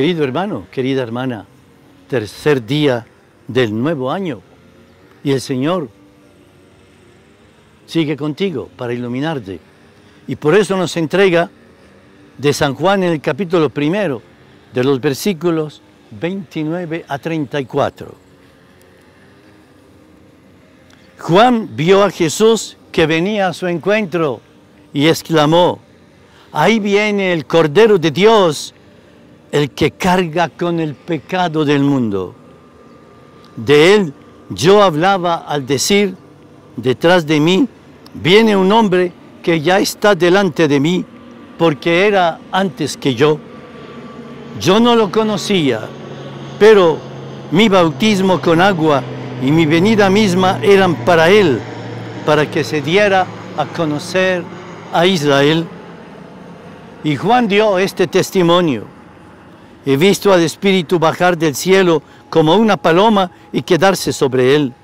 Querido hermano, querida hermana, tercer día del nuevo año y el Señor sigue contigo para iluminarte. Y por eso nos entrega de San Juan en el capítulo primero, de los versículos 29 a 34. Juan vio a Jesús que venía a su encuentro y exclamó, ahí viene el Cordero de Dios el que carga con el pecado del mundo. De él yo hablaba al decir, detrás de mí viene un hombre que ya está delante de mí, porque era antes que yo. Yo no lo conocía, pero mi bautismo con agua y mi venida misma eran para él, para que se diera a conocer a Israel. Y Juan dio este testimonio. He visto al Espíritu bajar del cielo como una paloma y quedarse sobre él.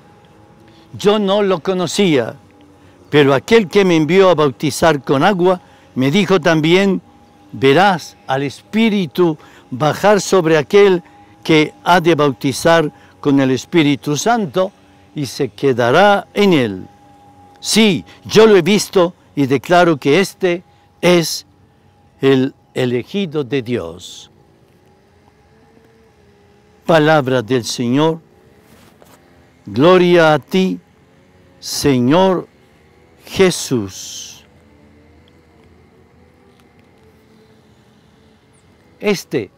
Yo no lo conocía, pero aquel que me envió a bautizar con agua me dijo también, verás al Espíritu bajar sobre aquel que ha de bautizar con el Espíritu Santo y se quedará en él. Sí, yo lo he visto y declaro que este es el elegido de Dios. Palabra del Señor. Gloria a ti, Señor Jesús. Este,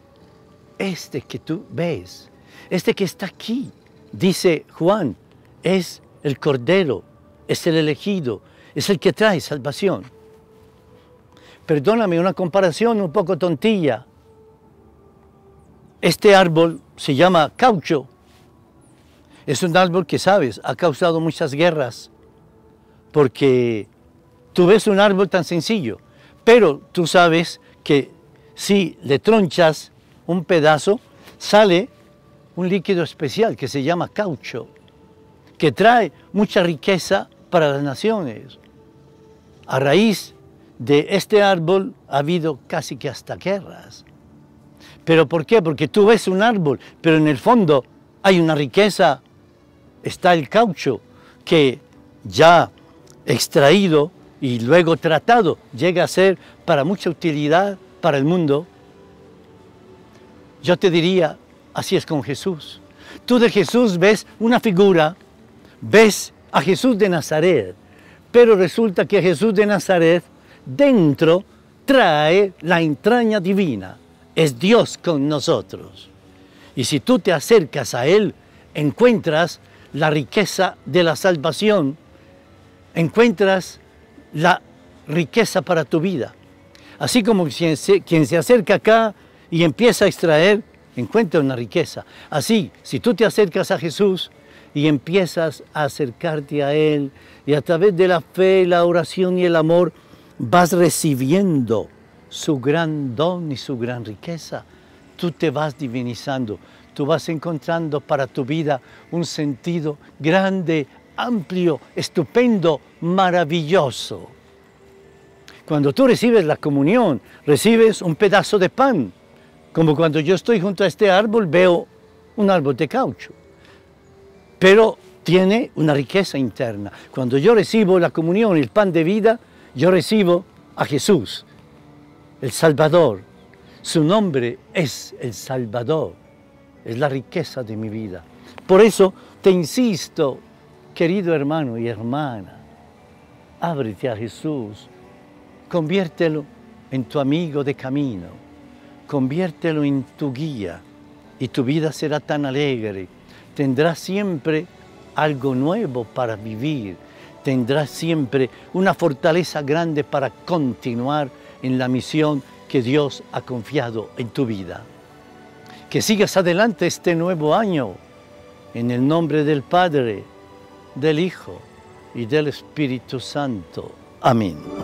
este que tú ves, este que está aquí, dice Juan, es el Cordero, es el elegido, es el que trae salvación. Perdóname una comparación un poco tontilla, este árbol se llama caucho. Es un árbol que, sabes, ha causado muchas guerras, porque tú ves un árbol tan sencillo, pero tú sabes que si le tronchas un pedazo, sale un líquido especial que se llama caucho, que trae mucha riqueza para las naciones. A raíz de este árbol ha habido casi que hasta guerras. ¿Pero por qué? Porque tú ves un árbol, pero en el fondo hay una riqueza. Está el caucho que ya extraído y luego tratado llega a ser para mucha utilidad para el mundo. Yo te diría, así es con Jesús. Tú de Jesús ves una figura, ves a Jesús de Nazaret, pero resulta que Jesús de Nazaret dentro trae la entraña divina es Dios con nosotros. Y si tú te acercas a Él, encuentras la riqueza de la salvación, encuentras la riqueza para tu vida. Así como quien se, acerca acá y empieza a extraer, encuentra una riqueza. Así, si tú te acercas a Jesús y empiezas a acercarte a Él, y a través de la fe, la oración y el amor, vas recibiendo su gran don y su gran riqueza, tú te vas divinizando, tú vas encontrando para tu vida un sentido grande, amplio, estupendo, maravilloso. Cuando tú recibes la comunión, recibes un pedazo de pan, como cuando yo estoy junto a este árbol veo un árbol de caucho, pero tiene una riqueza interna. Cuando yo recibo la comunión, el pan de vida, yo recibo a Jesús, el Salvador. Su nombre es el Salvador. Es la riqueza de mi vida. Por eso te insisto, querido hermano y hermana, ábrete a Jesús. Conviértelo en tu amigo de camino. Conviértelo en tu guía y tu vida será tan alegre. Tendrás siempre algo nuevo para vivir. Tendrás siempre una fortaleza grande para continuar en la misión que Dios ha confiado en tu vida. Que sigas adelante este nuevo año en el nombre del Padre, del Hijo y del Espíritu Santo. Amén.